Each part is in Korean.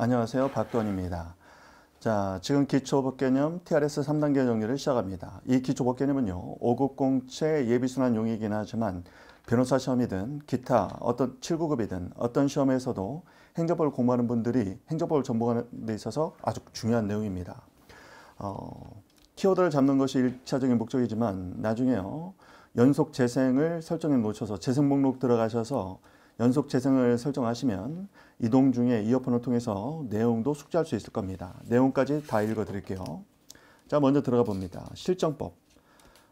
안녕하세요. 박도원입니다. 자, 지금 기초법 개념 TRS 3단계 정리를 시작합니다. 이 기초법 개념은요. 5급 공채 예비순환 용이긴 하지만 변호사 시험이든 기타 어떤 7구급이든 어떤 시험에서도 행정법을 공부하는 분들이 행정법을 전공하는 데 있어서 아주 중요한 내용입니다. 어, 키워드를 잡는 것이 일차적인 목적이지만 나중에요. 연속 재생을 설정해 놓으셔서 재생 목록 들어가셔서 연속 재생을 설정하시면 이동 중에 이어폰을 통해서 내용도 숙지할 수 있을 겁니다. 내용까지 다 읽어드릴게요. 자, 먼저 들어가 봅니다. 실정법.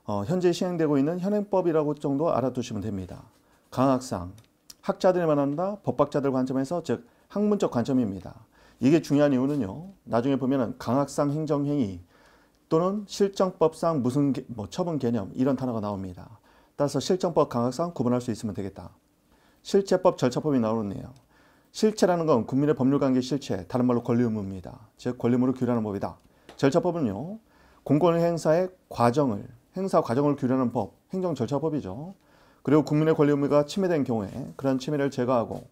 어, 현재 시행되고 있는 현행법이라고 정도 알아두시면 됩니다. 강학상. 학자들이 말한다. 법학자들 관점에서 즉 학문적 관점입니다. 이게 중요한 이유는요. 나중에 보면 은 강학상 행정행위 또는 실정법상 무슨 뭐 처분 개념 이런 단어가 나옵니다. 따라서 실정법 강학상 구분할 수 있으면 되겠다. 실체법 절차법이 나오네요. 실체라는 건 국민의 법률관계 실체, 다른 말로 권리 의무입니다. 즉 권리의무를 규율하는 법이다. 절차법은요. 공권 행사의 과정을, 행사 과정을 규율하는 법, 행정 절차법이죠. 그리고 국민의 권리 의무가 침해된 경우에 그런 침해를 제거하고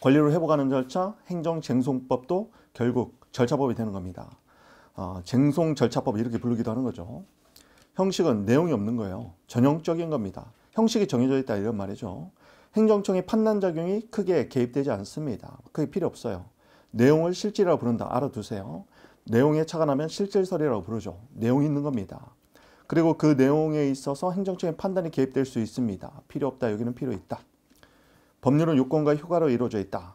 권리를 회복하는 절차, 행정 쟁송법도 결국 절차법이 되는 겁니다. 어, 쟁송 절차법 이렇게 부르기도 하는 거죠. 형식은 내용이 없는 거예요. 전형적인 겁니다. 형식이 정해져 있다 이런 말이죠. 행정청의 판단작용이 크게 개입되지 않습니다. 그게 필요 없어요. 내용을 실질이라고 부른다. 알아두세요. 내용에 차관하면 실질설이라고 부르죠. 내용이 있는 겁니다. 그리고 그 내용에 있어서 행정청의 판단이 개입될 수 있습니다. 필요 없다. 여기는 필요 있다. 법률은 요건과 효과로 이루어져 있다.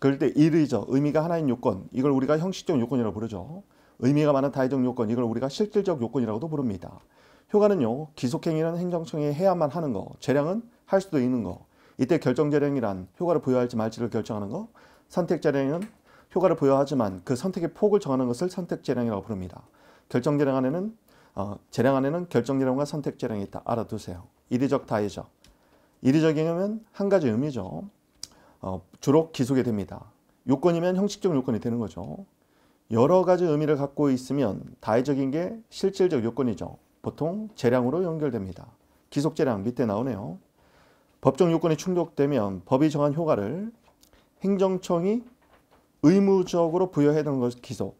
그럴 때 일의죠. 의미가 하나인 요건. 이걸 우리가 형식적 요건이라고 부르죠. 의미가 많은 다의적 요건. 이걸 우리가 실질적 요건이라고도 부릅니다. 효과는요. 기속행위는 행정청이 해야만 하는 거. 재량은 할 수도 있는 거. 이때 결정재량이란 효과를 부여할지 말지를 결정하는 거, 선택재량은 효과를 부여하지만 그 선택의 폭을 정하는 것을 선택재량이라고 부릅니다. 결정재량 안에는 어, 재량 안에는 결정재량과 선택재량이 있다. 알아두세요. 이리적, 다이적이리적 개념은 한 가지 의미죠. 어, 주로 기속이 됩니다. 요건이면 형식적 요건이 되는 거죠. 여러 가지 의미를 갖고 있으면 다의적인 게 실질적 요건이죠. 보통 재량으로 연결됩니다. 기속 재량 밑에 나오네요. 법정 요건이 충족되면 법이 정한 효과를 행정청이 의무적으로 부여해야 되는 것을 기소.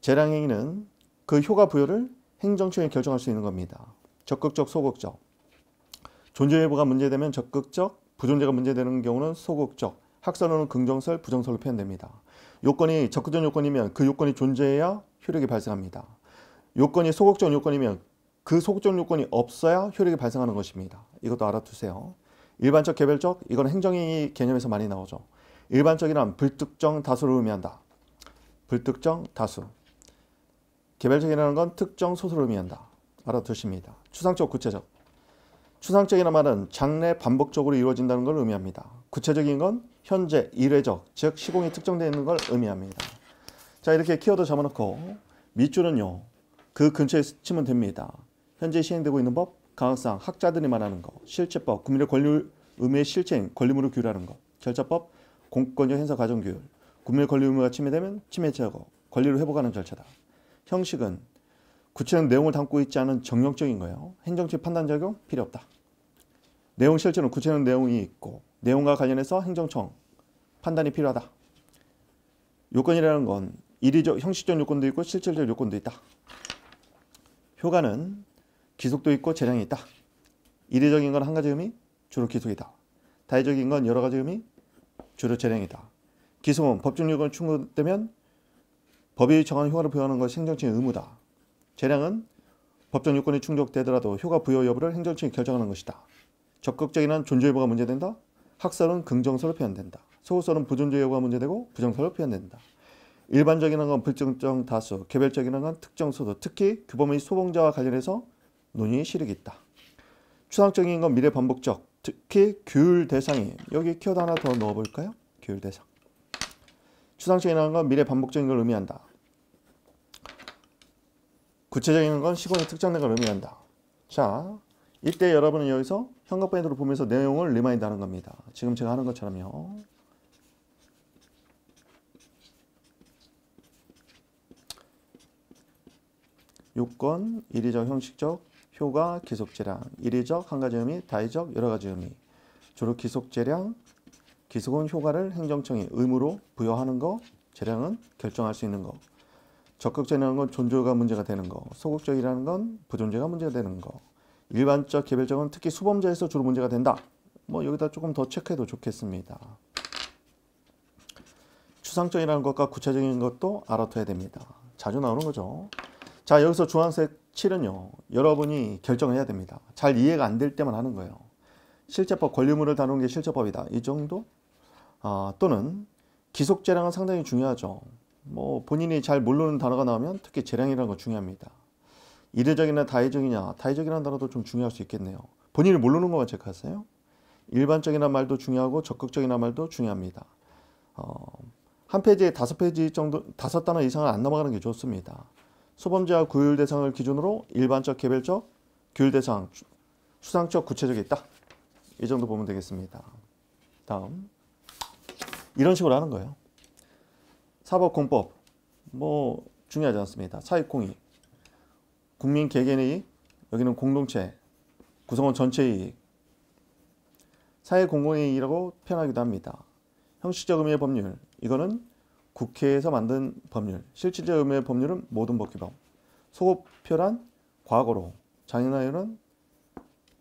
재량행위는 그 효과 부여를 행정청이 결정할 수 있는 겁니다. 적극적, 소극적. 존재 여부가 문제되면 적극적, 부존재가 문제되는 경우는 소극적, 학설로는 긍정설, 부정설로 표현됩니다. 요건이 적극적 요건이면 그 요건이 존재해야 효력이 발생합니다. 요건이 소극적 요건이면 그 소극적 요건이 없어야 효력이 발생하는 것입니다. 이것도 알아두세요. 일반적, 개별적, 이건 행정이 개념에서 많이 나오죠. 일반적이란 불특정 다수를 의미한다. 불특정 다수. 개별적이라는 건 특정 소수를 의미한다. 알아두십니다. 추상적, 구체적. 추상적이라는 말은 장래 반복적으로 이루어진다는 걸 의미합니다. 구체적인 건 현재, 일회적, 즉 시공이 특정되어 있는 걸 의미합니다. 자, 이렇게 키워드 잡아놓고 밑줄은요. 그 근처에 치면 됩니다. 현재 시행되고 있는 법, 강학상, 학자들이 말하는 거, 실체법, 국민의 권리 의무의 실체인 권리무를 규율하는 거, 절차법, 공권력 행사 과정 규율, 국민의 권리 의무가 침해되면 침해 제거, 권리를 회복하는 절차다. 형식은 구체적 내용을 담고 있지 않은 정형적인 거예요. 행정적 판단 작용 필요 없다. 내용 실체는 구체적 내용이 있고 내용과 관련해서 행정청 판단이 필요하다. 요건이라는 건 이리적 형식적 요건도 있고 실질적 요건도 있다. 효과는 기속도 있고 재량이 있다. 이례적인 건 한 가지 음이 주로 기속이다. 다의적인 건 여러 가지 음이 주로 재량이다. 기소은 법정력은 충분되면 법이 정한 효과를 부여하는 것이 행정처의 의무다. 재량은 법정 요건이 충족되더라도 효과 부여 여부를 행정처에 결정하는 것이다. 적극적인 존재 여부가 문제된다. 학설은 긍정설로 표현된다. 소설은 부존재 여부가 문제되고 부정설로 표현된다. 일반적인 건 불특정 다수, 개별적인 건 특정 소수, 특히 규범의 소봉자와 관련해서 논의 실익이 있다. 추상적인 건 미래 반복적, 특히 규율 대상이 여기 키워드 하나 더 넣어볼까요? 규율 대상. 추상적인 건 미래 반복적인 걸 의미한다. 구체적인 건 시공의 특정된 걸 의미한다. 자, 이때 여러분은 여기서 형광펜으로 보면서 내용을 리마인드 하는 겁니다. 지금 제가 하는 것처럼요. 요건, 이리적, 형식적, 효과 기속재량, 일회적, 한 가지 의미, 다의적, 여러 가지 의미. 주로 기속재량, 기속은 효과를 행정청이 의무로 부여하는 거, 재량은 결정할 수 있는 거. 적극적이라는 건 존재가 문제가 되는 거, 소극적이라는 건 부존재가 문제가 되는 거. 일반적, 개별적은 특히 수범자에서 주로 문제가 된다. 뭐 여기다 조금 더 체크해도 좋겠습니다. 추상적이라는 것과 구체적인 것도 알아둬야 됩니다. 자주 나오는 거죠. 자 여기서 주황색 7은요 여러분이 결정을 해야 됩니다 잘 이해가 안 될 때만 하는 거예요 실제법 권리물을 다루는 게 실제법이다 이 정도 아, 또는 기속 재량은 상당히 중요하죠 뭐 본인이 잘 모르는 단어가 나오면 특히 재량이라는 거 중요합니다 이례적이나 다의적이냐 다의적이라는 단어도 좀 중요할 수 있겠네요 본인이 모르는 것만 체크하세요 일반적이라 말도 중요하고 적극적이라 말도 중요합니다 어, 한 페이지에 다섯 페이지 정도 다섯 단어 이상은 안 넘어가는 게 좋습니다 소범죄와 구율 대상을 기준으로 일반적, 개별적, 규율 대상, 수상적, 구체적이 있다. 이 정도 보면 되겠습니다. 다음. 이런 식으로 하는 거예요. 사법공법, 뭐 중요하지 않습니다. 사익공익, 국민 개개인의 이익, 여기는 공동체, 구성원 전체의 이익, 사회 공공의 이익이라고 표현하기도 합니다. 형식적 의미의 법률, 이거는 국회에서 만든 법률, 실질적 의미의 법률은 모든 법규범, 소급표란 과거로, 장애나율은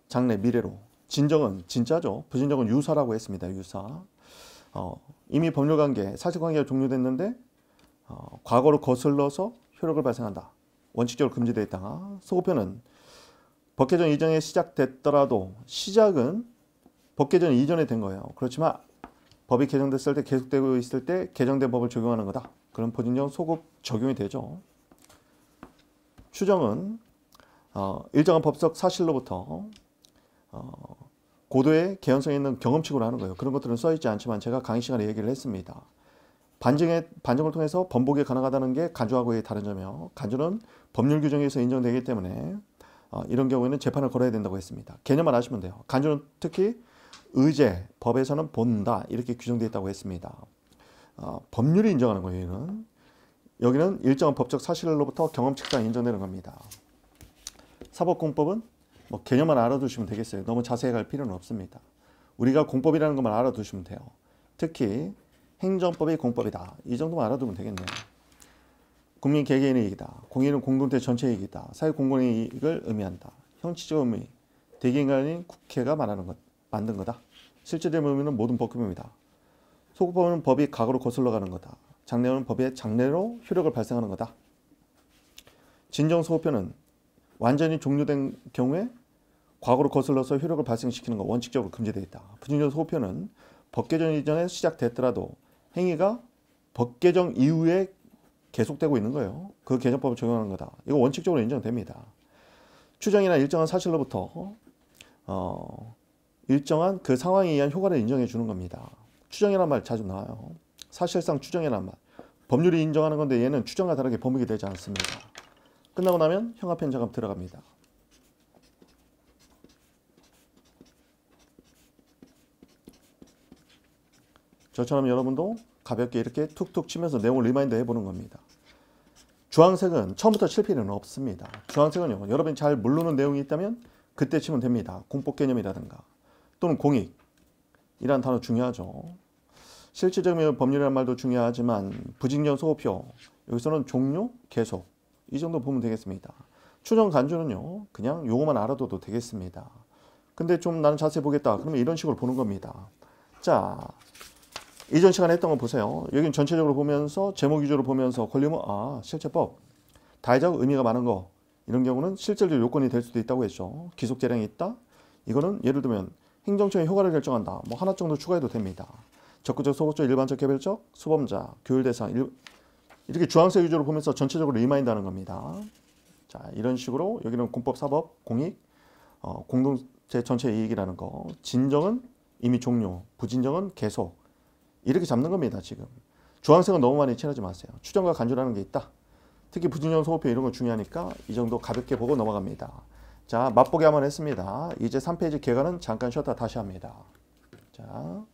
장래, 미래로, 진정은 진짜죠. 부진정은 유사라고 했습니다. 유사. 어, 이미 법률관계, 사실관계가 종료됐는데 어, 과거로 거슬러서 효력을 발생한다. 원칙적으로 금지되어 있다. 소급표는 법 개정 이전에 시작됐더라도 시작은 법 개정 이전에 된 거예요. 그렇지만 법이 개정됐을 때 계속되고 있을 때 개정된 법을 적용하는 거다. 그런 보진정 소급 적용이 되죠. 추정은 어, 일정한 법적 사실로부터 어, 고도의 개연성 있는 경험칙으로 하는 거예요. 그런 것들은 써있지 않지만 제가 강의 시간에 얘기를 했습니다. 반증의, 반증을 통해서 번복이 가능하다는 게 간주하고의 다른 점이요. 간주는 법률 규정에서 인정되기 때문에 어, 이런 경우에는 재판을 걸어야 된다고 했습니다. 개념만 아시면 돼요. 간주는 특히 의제, 법에서는 본다 이렇게 규정되어 있다고 했습니다. 어, 법률이 인정하는 거예요. 여기는. 여기는 일정한 법적 사실로부터 경험칙상 인정되는 겁니다. 사법공법은 뭐 개념만 알아두시면 되겠어요. 너무 자세히 갈 필요는 없습니다. 우리가 공법이라는 것만 알아두시면 돼요. 특히 행정법이 공법이다. 이 정도만 알아두면 되겠네요. 국민 개개인의 이익이다. 공인은 공동체 전체의 이익이다. 사회 공공의 이익을 의미한다. 형치적 의미, 대개인 간인 국회가 말하는 것. 만든 거다. 실질의 범위는 모든 법금입니다 소급법은 법이 과거로 거슬러 가는 거다. 장례는 법의 장례로 효력을 발생하는 거다. 진정소급표는 완전히 종료된 경우에 과거로 거슬러서 효력을 발생시키는 거 원칙적으로 금지되어 있다. 부진정소급표는 법 개정 이전에 시작됐더라도 행위가 법 개정 이후에 계속되고 있는 거예요. 그 개정법을 적용하는 거다. 이거 원칙적으로 인정됩니다. 추정이나 일정한 사실로부터 어, 일정한 그 상황에 의한 효과를 인정해 주는 겁니다. 추정이란 말 자주 나와요. 사실상 추정이란 말. 법률이 인정하는 건데 얘는 추정과 다르게 범위가 되지 않습니다. 끝나고 나면 형사편자감 들어갑니다. 저처럼 여러분도 가볍게 이렇게 툭툭 치면서 내용을 리마인드 해보는 겁니다. 주황색은 처음부터 칠 필요는 없습니다. 주황색은요. 여러분이 잘 모르는 내용이 있다면 그때 치면 됩니다. 공법 개념이라든가. 또는 공익이라는 단어 중요하죠. 실질적인 법률이라는 말도 중요하지만 부직년 소호표 여기서는 종료, 계속 이 정도 보면 되겠습니다. 추정 간주는요. 그냥 요거만 알아둬도 되겠습니다. 근데 좀 나는 자세히 보겠다. 그러면 이런 식으로 보는 겁니다. 자, 이전 시간에 했던 거 보세요. 여기는 전체적으로 보면서 제목 위주로 보면서 권리면 아, 실체법. 다이자 의미가 많은 거. 이런 경우는 실질적 요건이 될 수도 있다고 했죠. 기속 재량이 있다. 이거는 예를 들면 행정처의 효과를 결정한다. 뭐 하나 정도 추가해도 됩니다. 적극적, 소극적, 일반적, 개별적, 수범자, 교율 대상 일... 이렇게 주황색 위주로 보면서 전체적으로 리마인다는 겁니다. 자 이런 식으로 여기는 공법, 사법, 공익, 어, 공동체 전체 이익이라는 거 진정은 이미 종료, 부진정은 계속 이렇게 잡는 겁니다. 지금 주황색은 너무 많이 칠하지 마세요. 추정과 간주라는 게 있다. 특히 부진정 소호표 이런 거 중요하니까 이 정도 가볍게 보고 넘어갑니다. 자, 맛보기 한번 했습니다. 이제 3페이지 개관은 잠깐 쉬었다 다시 합니다. 자.